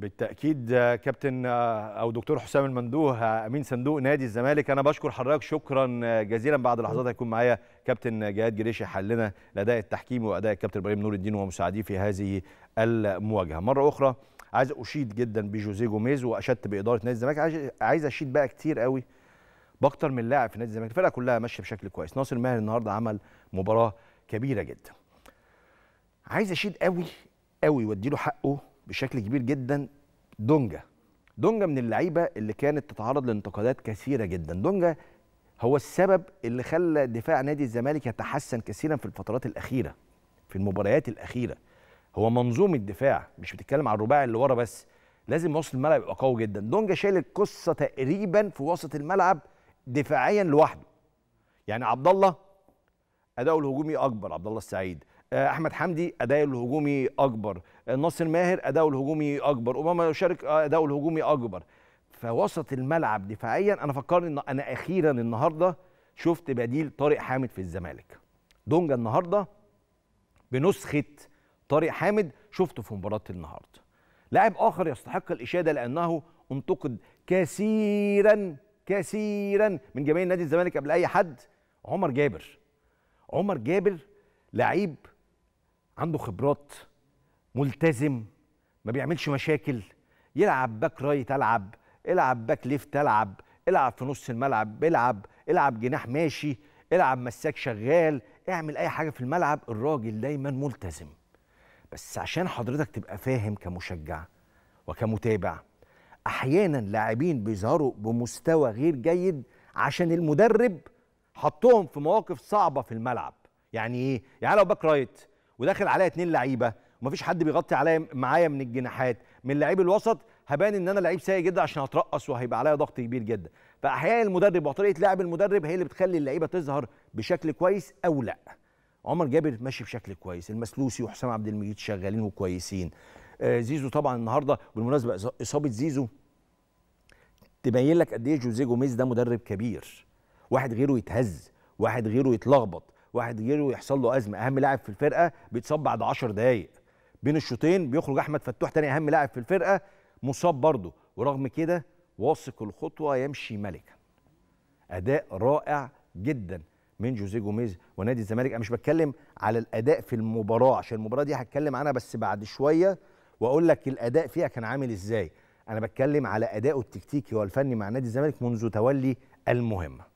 بالتاكيد كابتن آه، او دكتور حسام المندوه آه، امين صندوق نادي الزمالك انا بشكر حضرتك شكرا آه، جزيلا بعد لحظات هيكون معايا كابتن جهاد جريشي حلنا الاداء التحكيمي واداء الكابتن ابراهيم نور الدين ومساعديه في هذه المواجهه مره اخرى عايز اشيد جدا بجوزيه جوميز واشدت باداره نادي الزمالك عايز اشيد بقى كتير قوي باكتر من لاعب في نادي الزمالك الفرقه كلها ماشيه بشكل كويس ناصر ماهر النهارده عمل مباراه كبيره جدا عايز اشيد قوي قوي وادي له حقه بشكل كبير جدا دونجا دونجا من اللعيبه اللي كانت تتعرض لانتقادات كثيره جدا دونجا هو السبب اللي خلى دفاع نادي الزمالك يتحسن كثيرا في الفترات الاخيره في المباريات الاخيره هو منظومه دفاع مش بتتكلم على الرباعي اللي ورا بس لازم وسط الملعب يبقى قوي جدا دونجا شايل القصه تقريبا في وسط الملعب دفاعيا لوحده يعني عبد الله اداؤه الهجومي اكبر عبد الله السعيد آه، احمد حمدي اداؤه الهجومي اكبر ناصر ماهر اداؤه الهجومي اكبر اوباما يشارك اداؤه الهجومي اكبر فوسط الملعب دفاعيا انا فكرني ان انا اخيرا النهارده شفت بديل طارق حامد في الزمالك دونجا النهارده بنسخه طارق حامد شفته في مباراه النهارده لاعب اخر يستحق الاشاده لانه انتقد كثيرا كثيرا من جماهير نادي الزمالك قبل اي حد عمر جابر عمر جابر لعيب عنده خبرات ملتزم ما بيعملش مشاكل يلعب باك رايت العب العب باك ليفت العب العب في نص الملعب العب العب جناح ماشي العب مساك شغال اعمل اي حاجه في الملعب الراجل دايما ملتزم بس عشان حضرتك تبقى فاهم كمشجع وكمتابع احيانا لاعبين بيظهروا بمستوى غير جيد عشان المدرب حطهم في مواقف صعبه في الملعب يعني ايه يعني لو باك رايت وداخل عليها اتنين لعيبه ومفيش حد بيغطي عليا معايا من الجناحات من لعيب الوسط هبان ان انا لعيب سيء جدا عشان هترقص وهيبقى عليا ضغط كبير جدا فاحيانا المدرب وطريقه لعب المدرب هي اللي بتخلي اللعيبه تظهر بشكل كويس او لا عمر جابر ماشي بشكل كويس المسلوسي وحسام عبد المجيد شغالين وكويسين آه، زيزو طبعا النهارده بالمناسبه اصابه زيزو تبين لك قد ايه جوزيه جوميز ده مدرب كبير واحد غيره يتهز واحد غيره يتلخبط واحد غيره يحصل له ازمه اهم لاعب في الفرقه بيتصاب بعد 10 دقائق بين الشوطين بيخرج احمد فتوح تاني اهم لاعب في الفرقه مصاب برضه ورغم كده واثق الخطوه يمشي ملكا اداء رائع جدا من جوزيه جوميز ونادي الزمالك انا مش بتكلم على الاداء في المباراه عشان المباراه دي هتكلم عنها بس بعد شويه واقول لك الاداء فيها كان عامل ازاي انا بتكلم على اداؤه التكتيكي والفني مع نادي الزمالك منذ تولي المهمه